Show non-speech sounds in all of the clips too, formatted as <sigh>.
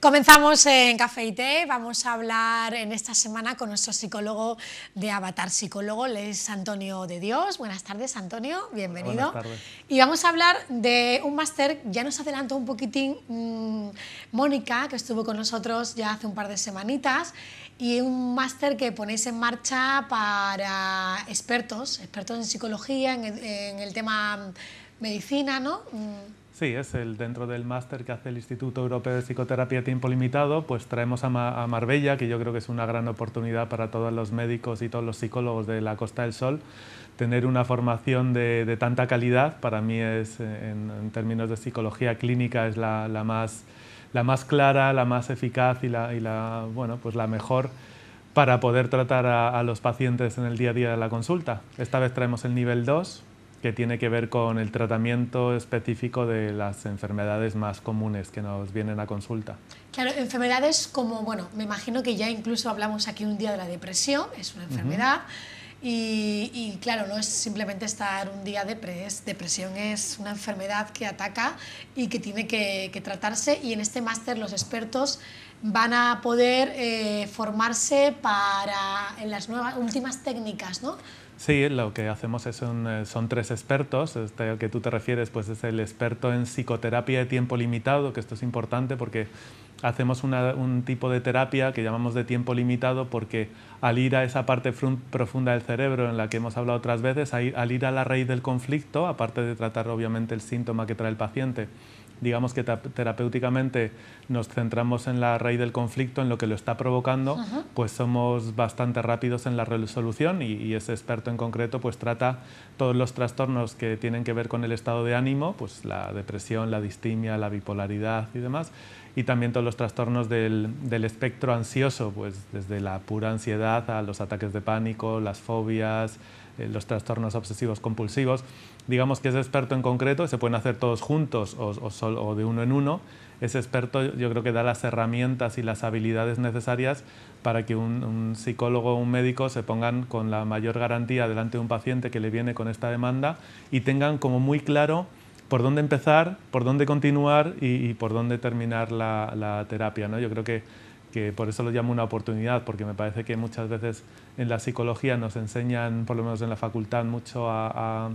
Comenzamos en Café y Té, vamos a hablar en esta semana con nuestro psicólogo de Avatar Psicólogo, es Antonio de Dios. Buenas tardes, Antonio, bienvenido. Y vamos a hablar de un máster, ya nos adelantó un poquitín mm, Mónica, que estuvo con nosotros ya hace un par de semanitas, y un máster que ponéis en marcha para expertos, expertos en psicología, en, el tema medicina, ¿no? Mm. Sí, es el dentro del máster que hace el Instituto Europeo de Psicoterapia tiempo limitado, pues traemos a, a, Marbella, que yo creo que es una gran oportunidad para todos los médicos y todos los psicólogos de la Costa del Sol, tener una formación de, de tanta calidad, para mí es, en, términos de psicología clínica, es la, la más la más clara, la más eficaz y la, y la bueno, pues la mejor para poder tratar a, los pacientes en el día a día de la consulta. Esta vez traemos el nivel 2, que tiene que ver con el tratamiento específico de las enfermedades más comunes que nos vienen a consulta. Claro, enfermedades como, bueno, me imagino que ya incluso hablamos aquí un día de la depresión, es una enfermedad. Y, y, claro, no es simplemente estar un día depres. Depresión es una enfermedad que ataca y que tiene que, que tratarse. Y en este máster los expertos van a poder eh, formarse para en las nuevas últimas técnicas, ¿no? Sí, lo que hacemos es eh, son tres expertos. Este al que tú te refieres pues es el experto en psicoterapia de tiempo limitado, que esto es importante porque hacemos un tipo de terapia que llamamos de tiempo limitado porque al ir a esa parte profunda del cerebro en la que hemos hablado otras veces, al ir a la raíz del conflicto, aparte de tratar obviamente el síntoma que trae el paciente, digamos que terapéuticamente nos centramos en la raíz del conflicto, en lo que lo está provocando, pues somos bastante rápidos en la resolución y, y, ese experto en concreto pues trata todos los trastornos que tienen que ver con el estado de ánimo, pues la depresión, la distimia, la bipolaridad y demás, y también todos los trastornos del, del espectro ansioso, pues desde la pura ansiedad a los ataques de pánico, las fobias, eh, los trastornos obsesivos compulsivos. Digamos que es experto en concreto, se pueden hacer todos juntos o, solo, de uno en uno, ese experto yo creo que da las herramientas y las habilidades necesarias para que un, psicólogo o un médico se pongan con la mayor garantía delante de un paciente que le viene con esta demanda y tengan como muy claro por dónde empezar, por dónde continuar y, por dónde terminar la, la terapia. ¿no? Yo creo que que por eso lo llamo una oportunidad, porque me parece que muchas veces en la psicología nos enseñan, por lo menos en la facultad, mucho a,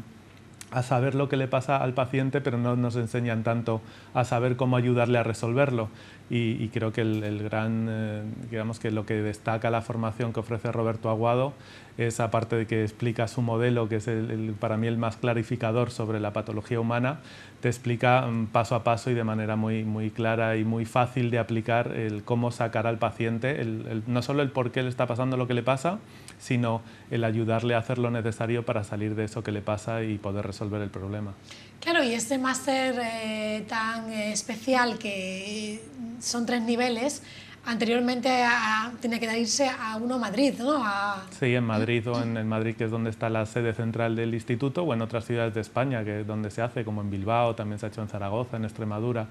a saber lo que le pasa al paciente, pero no nos enseñan tanto a saber cómo ayudarle a resolverlo y, creo que el, gran, eh, digamos que lo que destaca la formación que ofrece Roberto Aguado es, aparte de que explica su modelo, que es el, para mí el más clarificador sobre la patología humana, te explica mm, paso a paso y de manera muy, muy clara y muy fácil de aplicar el cómo sacar al paciente, el, no solo el por qué le está pasando lo que le pasa, sino el ayudarle a hacer lo necesario para salir de eso que le pasa y poder resolver el problema. Claro, y este máster eh, tan eh, especial que son tres niveles. Anteriormente tiene tenía que irse a uno Madrid, ¿no? Sí, en Madrid o en, en, Madrid, que es donde está la sede central del instituto, o en otras ciudades de España, que es donde se hace, como en Bilbao, también se ha hecho en Zaragoza, en Extremadura.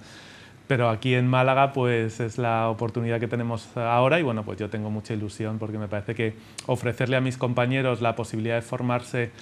Pero aquí en Málaga pues es la oportunidad que tenemos ahora y bueno, pues yo tengo mucha ilusión porque me parece que ofrecerle a mis compañeros la posibilidad de formarse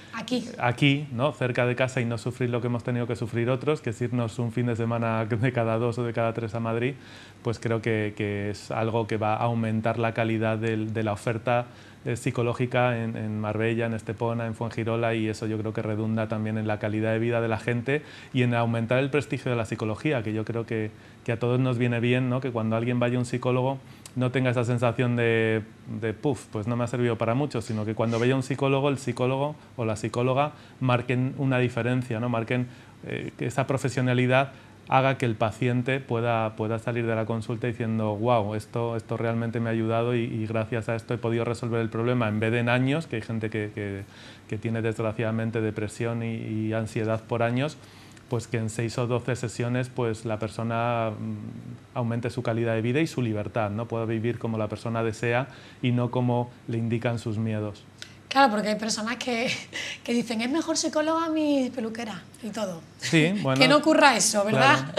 aquí, ¿no? cerca de casa y no sufrir lo que hemos tenido que sufrir otros, que es irnos un fin de semana <laughs> de cada dos o de cada tres a Madrid, pues creo que, es algo que va a aumentar la calidad de la oferta eh, psicológica en, Marbella, en Estepona, en Fuengirola y eso yo creo que redunda también en la calidad de vida de la gente y en aumentar el prestigio de la psicología, que yo creo que, a todos nos viene bien, ¿no? que cuando alguien vaya a un psicólogo no tenga esa sensación de, de puff, pues no me ha servido para mucho, sino que cuando vaya a un psicólogo, el psicólogo o la psicóloga marquen una diferencia, ¿no? marquen eh, esa profesionalidad haga que el paciente pueda, salir de la consulta diciendo, wow, esto, realmente me ha ayudado y, gracias a esto he podido resolver el problema, en vez de en años, que hay gente que, tiene desgraciadamente depresión y, ansiedad por años, pues que en seis o doce sesiones pues la persona mm, aumente su calidad de vida y su libertad, ¿no? pueda vivir como la persona desea y no como le indican sus miedos. Claro, porque hay personas que, <laughs> que, dicen, es mejor psicóloga mi peluquera y todo. Sí, bueno. <laughs> que no ocurra eso, ¿verdad?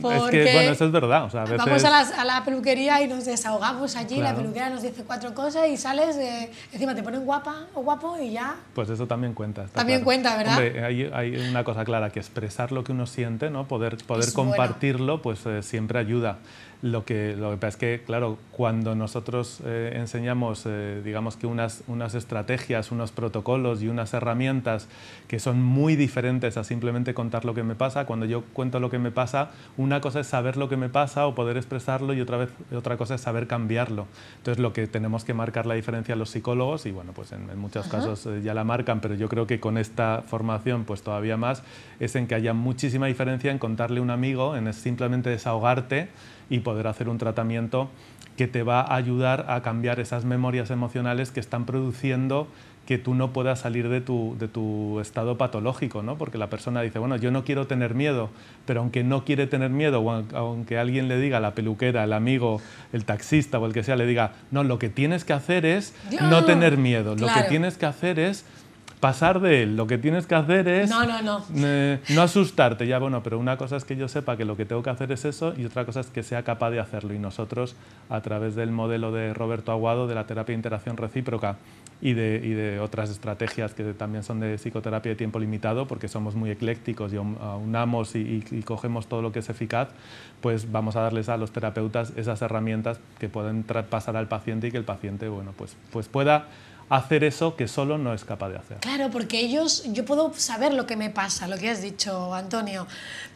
Porque es que, bueno, eso es verdad. O sea, a veces... Vamos a, la peluquería y nos desahogamos allí, la peluquera nos dice cuatro cosas y sales, eh, encima te ponen guapa o guapo y ya. Pues eso también cuenta. También cuenta, ¿verdad? Hombre, hay, una cosa clara, que expresar lo que uno siente, ¿no? poder, poder compartirlo, pues eh, siempre ayuda. Lo que, lo que pasa es que, claro, cuando nosotros eh, enseñamos, digamos que unas, unas estrategias, unos protocolos y unas herramientas que son muy diferentes a simplemente contar lo que me pasa, cuando yo cuento lo que me pasa, una cosa es saber lo que me pasa o poder expresarlo y otra, vez, otra cosa es saber cambiarlo. Entonces, lo que tenemos que marcar la diferencia los psicólogos, y bueno, pues en, muchos casos eh, ya la marcan, pero yo creo que con esta formación, pues todavía más, es en que haya muchísima diferencia en contarle a un amigo, en simplemente desahogarte y poder hacer un tratamiento que te va a ayudar a cambiar esas memorias emocionales que están produciendo que tú no puedas salir de tu, de tu estado patológico, ¿no? Porque la persona dice, bueno, yo no quiero tener miedo, pero aunque no quiere tener miedo, o aunque alguien le diga, la peluquera, el amigo, el taxista o el que sea, le diga, no, lo que tienes que hacer es no, tener miedo, lo que tienes que hacer es pasar de él. Lo que tienes que hacer es no, no, no. Eh, no asustarte. Ya bueno, pero una cosa es que yo sepa que lo que tengo que hacer es eso y otra cosa es que sea capaz de hacerlo. Y nosotros, a través del modelo de Roberto Aguado, de la terapia de interacción recíproca y de, otras estrategias que también son de psicoterapia de tiempo limitado, porque somos muy eclécticos y unamos y, cogemos todo lo que es eficaz, pues vamos a darles a los terapeutas esas herramientas que pueden pasar al paciente y que el paciente bueno, pues, pues pueda hacer eso que solo no es capaz de hacer. Claro, porque ellos, yo puedo saber lo que me pasa, lo que has dicho, Antonio.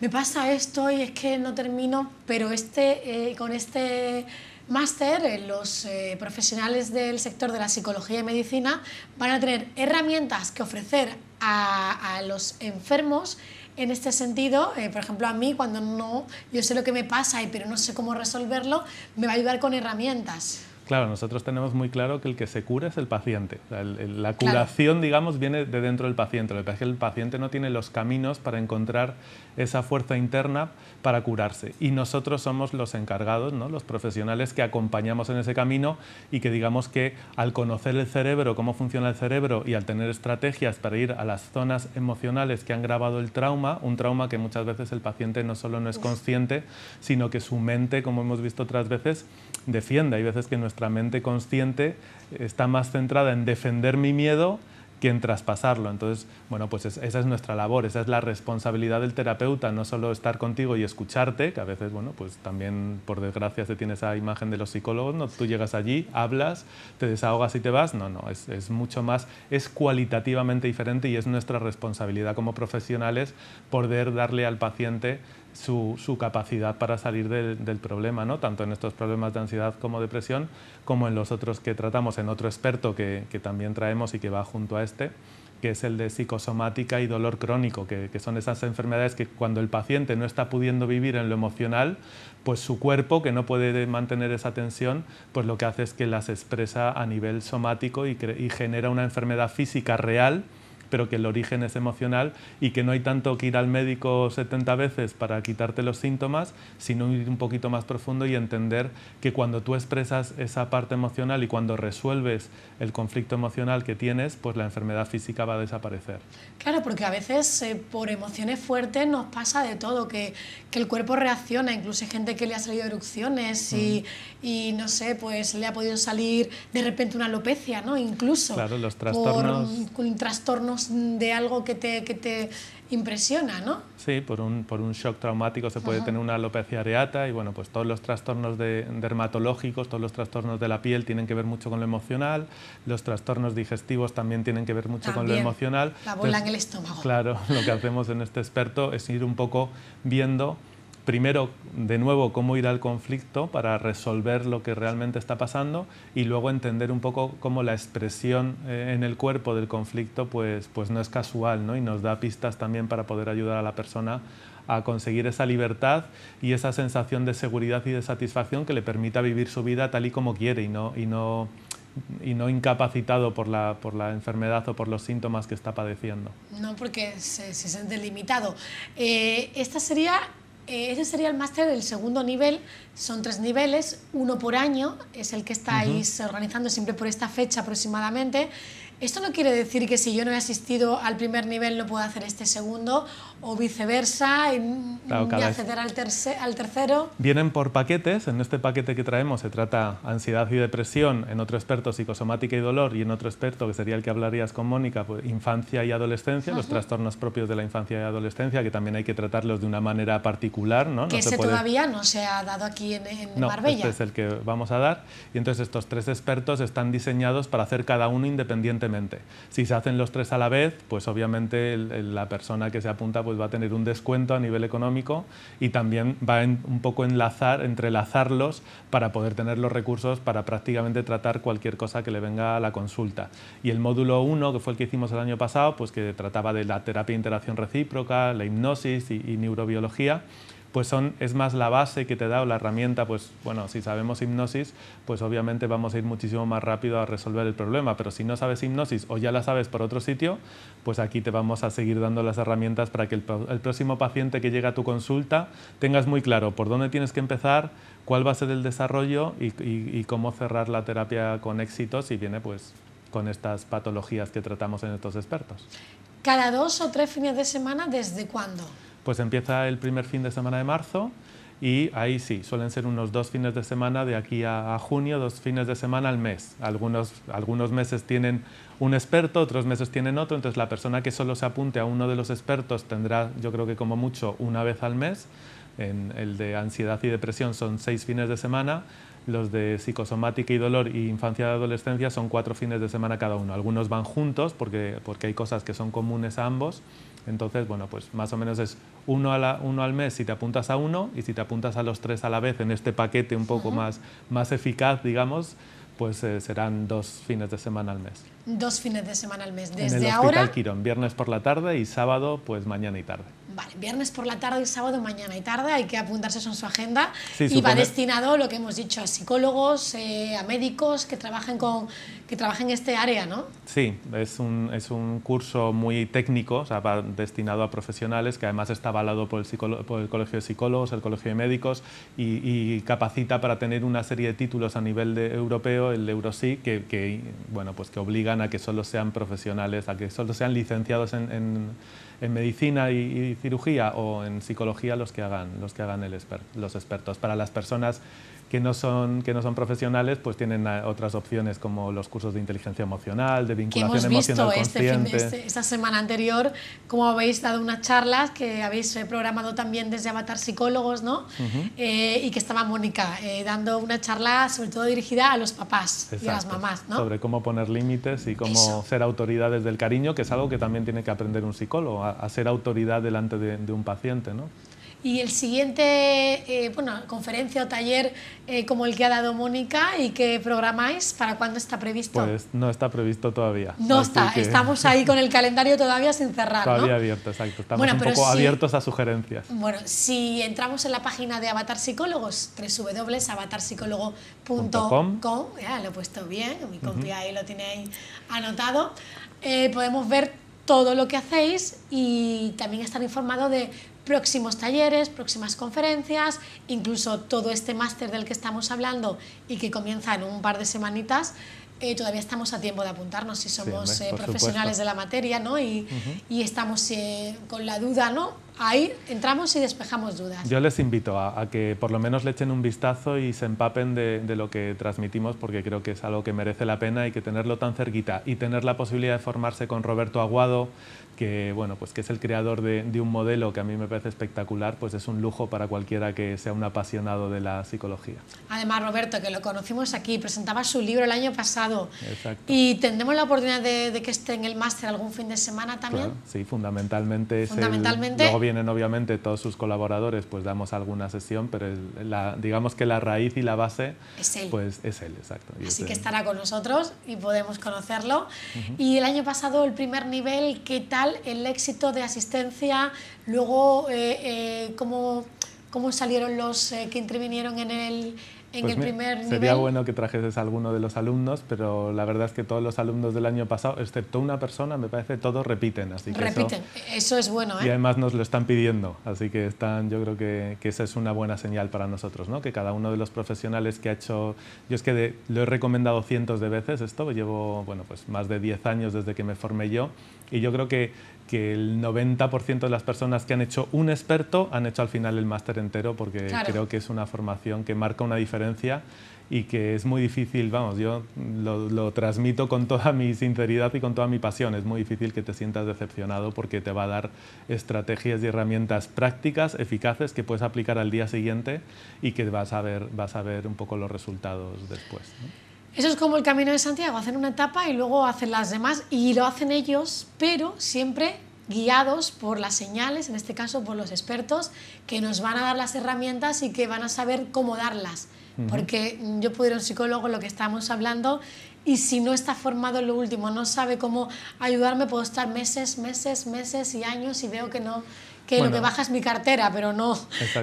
Me pasa esto y es que no termino, pero este, eh, con este máster, eh, los eh, profesionales del sector de la psicología y medicina van a tener herramientas que ofrecer a, los enfermos en este sentido, por ejemplo, a mí cuando no, yo sé lo que me pasa, pero no sé cómo resolverlo, me va a ayudar con herramientas. Claro, nosotros tenemos muy claro que el que se cura es el paciente. la curación, digamos, viene de dentro del paciente. Lo que es que el paciente no tiene los caminos para encontrar esa fuerza interna para curarse. Y nosotros somos los encargados, ¿no? los profesionales que acompañamos en ese camino y que digamos que al conocer el cerebro, cómo funciona el cerebro y al tener estrategias para ir a las zonas emocionales que han grabado el trauma, un trauma que muchas veces el paciente no solo no es consciente, sino que su mente, como hemos visto otras veces, defiende. Hay veces que nuestra mente consciente está más centrada en defender mi miedo que en traspasarlo. Entonces, bueno, pues esa es nuestra labor, esa es la responsabilidad del terapeuta, no solo estar contigo y escucharte, que a veces, bueno, pues también por desgracia se tiene esa imagen de los psicólogos, ¿no? Tú llegas allí, hablas, te desahogas y te vas. No, no, es, es mucho más, es cualitativamente diferente y es nuestra responsabilidad como profesionales poder darle al paciente su, capacidad para salir del, problema, ¿no? tanto en estos problemas de ansiedad como depresión, como en los otros que tratamos, en otro experto que, también traemos y que va junto a este, que es el de psicosomática y dolor crónico, que, son esas enfermedades que cuando el paciente no está pudiendo vivir en lo emocional, pues su cuerpo, que no puede mantener esa tensión, pues lo que hace es que las expresa a nivel somático y genera una enfermedad física real pero que el origen es emocional y que no hay tanto que ir al médico 70 veces para quitarte los síntomas, sino ir un poquito más profundo y entender que cuando tú expresas esa parte emocional y cuando resuelves el conflicto emocional que tienes, pues la enfermedad física va a desaparecer. Claro, porque a veces eh, por emociones fuertes nos pasa de todo, que, que, el cuerpo reacciona, incluso hay gente que le ha salido erupciones y, mm. y no sé, pues le ha podido salir de repente una alopecia, ¿no? Incluso. Claro, los trastornos. Por un trastorno de algo que te, impresiona, ¿no? Sí, por un, shock traumático se puede tener una alopecia areata y bueno, pues todos los trastornos dermatológicos, todos los trastornos de la piel tienen que ver mucho con lo emocional, los trastornos digestivos también tienen que ver mucho con lo emocional. La bola en el estómago. Claro, <laughs> lo que hacemos en este experto es ir un poco viendo primero, de nuevo, cómo ir al conflicto para resolver lo que realmente está pasando y luego entender un poco cómo la expresión eh, en el cuerpo del conflicto pues, pues no es casual ¿no? y nos da pistas también para poder ayudar a la persona a conseguir esa libertad y esa sensación de seguridad y de satisfacción que le permita vivir su vida tal y como quiere y no, y no, y no incapacitado por la, por la enfermedad o por los síntomas que está padeciendo. No, porque se, siente limitado. Eh, esta sería eh, ese sería el máster del segundo nivel. Son tres niveles, uno por año, es el que estáis organizando siempre por esta fecha aproximadamente. Esto no quiere decir que si yo no he asistido al primer nivel no pueda hacer este segundo o viceversa y acceder al, al, tercero. Vienen por paquetes. En este paquete que traemos se trata ansiedad y depresión, en otro experto psicosomática y dolor y en otro experto que sería el que hablarías con Mónica, pues, infancia y adolescencia, los trastornos propios de la infancia y adolescencia que también hay que tratarlos de una manera particular que ese todavía no se ha dado aquí en, en no, Marbella. Este es el que vamos a dar. Y entonces estos tres expertos están diseñados para hacer cada uno independientemente. Si se hacen los tres a la vez, pues obviamente la persona que se apunta pues va a tener un descuento a nivel económico y también va un poco enlazar, entrelazarlos para poder tener los recursos para prácticamente tratar cualquier cosa que le venga a la consulta. Y el módulo 1, que fue el que hicimos el año pasado, pues que trataba de la terapia de interacción recíproca, la hipnosis y neurobiología, pues son, es más la base que te da o la herramienta, pues bueno, si sabemos hipnosis, pues obviamente vamos a ir muchísimo más rápido a resolver el problema, pero si no sabes hipnosis o ya la sabes por otro sitio, pues aquí te vamos a seguir dando las herramientas para que el, próximo paciente que llega a tu consulta tengas muy claro por dónde tienes que empezar, cuál va a ser el desarrollo y, cómo cerrar la terapia con éxito si viene pues con estas patologías que tratamos en estos expertos. ¿Cada dos o tres fines de semana desde cuándo? pues empieza el primer fin de semana de marzo y ahí sí, suelen ser unos dos fines de semana de aquí a, junio, dos fines de semana al mes. Algunos, algunos meses tienen un experto, otros meses tienen otro, entonces la persona que solo se apunte a uno de los expertos tendrá, yo creo que como mucho, una vez al mes. En el de ansiedad y depresión son seis fines de semana, los de psicosomática y dolor y infancia y adolescencia son cuatro fines de semana cada uno. Algunos van juntos porque, porque hay cosas que son comunes a ambos, entonces, bueno, pues más o menos es uno, a uno al mes si te apuntas a uno y si te apuntas a los tres a la vez en este paquete un poco más, más eficaz, digamos, pues eh, serán dos fines de semana al mes. Dos fines de semana al mes, desde ahora. En el Hospital Quirón, viernes por la tarde y sábado, pues mañana y tarde vale, viernes por la tarde, y sábado, mañana y tarde, hay que apuntarse eso en su agenda y va destinado, lo que hemos dicho, a psicólogos, eh, a médicos que trabajen con que trabajen en este área, ¿no? Sí, es un, es un curso muy técnico, o sea, va destinado a profesionales que además está avalado por el, Colegio de Psicólogos, el Colegio de Médicos y, capacita para tener una serie de títulos a nivel de, europeo, el Eurosí, que, que, bueno, pues que obligan a que solo sean profesionales, a que solo sean licenciados en en medicina y, cirugía o en psicología los que hagan, los que hagan los expertos. Para las personas que no son, que no son profesionales, pues tienen otras opciones como los cursos de inteligencia emocional, de vinculación que hemos visto este esta semana anterior, como habéis dado unas charlas que habéis eh, programado también desde Avatar Psicólogos, ¿no? Eh, y que estaba Mónica eh, dando una charla sobre todo dirigida a los papás y a las mamás, ¿no? Sobre cómo poner límites y cómo ser ser autoridades del cariño, que es algo que también tiene que aprender un psicólogo, a, ser autoridad delante de, de un paciente, ¿no? y el siguiente eh, bueno, conferencia o taller eh, como el que ha dado Mónica y que programáis, ¿para cuándo está previsto? Pues no está previsto todavía. No está, estamos ahí con el calendario todavía sin cerrar. Todavía abierto, exacto. Estamos un poco abiertos a sugerencias. Bueno, si entramos en la página de Avatar Psicólogos, www.avatarpsicólogo.com, ya lo he puesto bien, mi copia ahí lo tiene ahí anotado, eh, podemos ver todo lo que hacéis y también estar informado de próximos talleres, próximas conferencias, incluso todo este máster del que estamos hablando y que comienza en un par de semanitas, eh, todavía estamos a tiempo de apuntarnos si somos eh, profesionales de la materia ¿no? y, estamos eh, con la duda, ¿no? Ahí entramos y despejamos dudas. Yo les invito a, que por lo menos le echen un vistazo y se empapen de, lo que transmitimos porque creo que es algo que merece la pena y que tenerlo tan cerquita y tener la posibilidad de formarse con Roberto Aguado, que, bueno, pues que es el creador de, un modelo que a mí me parece espectacular, pues es un lujo para cualquiera que sea un apasionado de la psicología. Además, Roberto, que lo conocimos aquí, presentaba su libro el año pasado Exacto. y tendremos la oportunidad de, que esté en el máster algún fin de semana también. sí, fundamentalmente. Fundamentalmente vienen obviamente todos sus colaboradores, pues damos alguna sesión, pero digamos que la raíz y la base es él. Pues es él, exacto. Así que estará con nosotros y podemos conocerlo. Y el año pasado, el primer nivel, ¿qué tal el éxito de asistencia? Luego, eh, eh, ¿cómo, salieron los eh, que intervinieron en el, pues sería bueno que trajeses a alguno de los alumnos, pero la verdad es que todos los alumnos del año pasado, excepto una persona, me parece, todos repiten. Así que repiten, eso, es bueno. ¿eh? Y además nos lo están pidiendo, así que están, yo creo que, esa es una buena señal para nosotros, ¿no? que cada uno de los profesionales que ha hecho, yo es que lo he recomendado cientos de veces esto, llevo bueno, pues más de 10 años desde que me formé yo, y yo creo que, que el 90% de las personas que han hecho un experto han hecho al final el máster entero, porque creo que es una formación que marca una diferencia y que es muy difícil, vamos, yo lo, transmito con toda mi sinceridad y con toda mi pasión, es muy difícil que te sientas decepcionado porque te va a dar estrategias y herramientas prácticas, eficaces, que puedes aplicar al día siguiente y que vas a ver, vas a ver un poco los resultados después. Eso es como el Camino de Santiago, hacen una etapa y luego hacen las demás y lo hacen ellos, pero siempre guiados por las señales, en este caso por los expertos, que nos van a dar las herramientas y que van a saber cómo darlas. Porque yo pude ir a un psicólogo, lo que estamos hablando, y si no está formado en lo último, no sabe cómo ayudarme, puedo estar meses, meses, meses y años y veo que no, que lo que baja es mi cartera, pero no,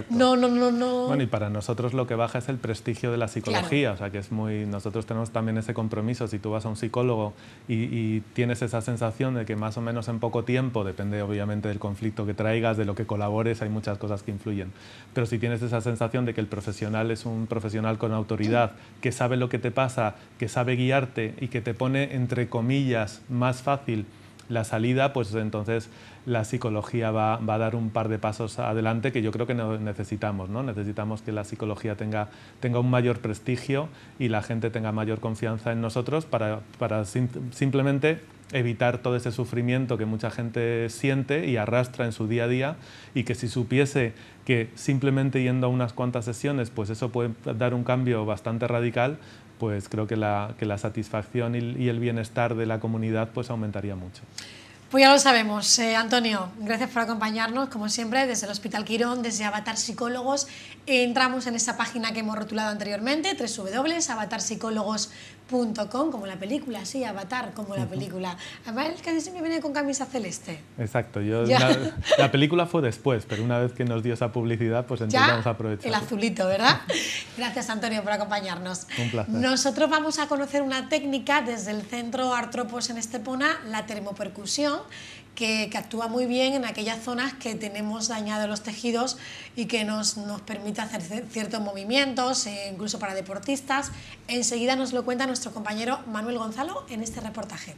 no, no, no, no. Bueno, y para nosotros lo que baja es el prestigio de la psicología, o sea, que es muy, nosotros tenemos también ese compromiso, si tú vas a un psicólogo y, y, tienes esa sensación de que más o menos en poco tiempo, depende obviamente del conflicto que traigas, de lo que colabores, hay muchas cosas que influyen, pero si tienes esa sensación de que el profesional es un profesional con autoridad, que sabe lo que te pasa, que sabe guiarte y que te pone, entre comillas, más fácil la salida, pues entonces la psicología va, a dar un par de pasos adelante que yo creo que necesitamos. ¿no? Necesitamos que la psicología tenga, tenga un mayor prestigio y la gente tenga mayor confianza en nosotros para, simplemente evitar todo ese sufrimiento que mucha gente siente y arrastra en su día a día y que si supiese que simplemente yendo a unas cuantas sesiones, pues eso puede dar un cambio bastante radical, pues creo que la, satisfacción y, el bienestar de la comunidad pues aumentaría mucho. Pues ya lo sabemos. Eh, Antonio, gracias por acompañarnos. Como siempre, desde el Hospital Quirón, desde Avatar Psicólogos, entramos en esa página que hemos rotulado anteriormente, www.avatarpsicólogos.com, como la película, sí, Avatar, como la película. Además, que casi siempre viene con camisa celeste. Exacto. la película fue después, pero una vez que nos dio esa publicidad, pues entonces a aprovechar. El azulito, ¿verdad? <laughs> Gracias, Antonio, por acompañarnos. Un placer. Nosotros vamos a conocer una técnica desde el Centro Artropos en Estepona, la termopercusión que, actúa muy bien en aquellas zonas que tenemos dañados los tejidos y que nos, permite hacer ciertos movimientos, eh, incluso para deportistas. Enseguida nos lo cuenta nuestro compañero Manuel Gonzalo en este reportaje.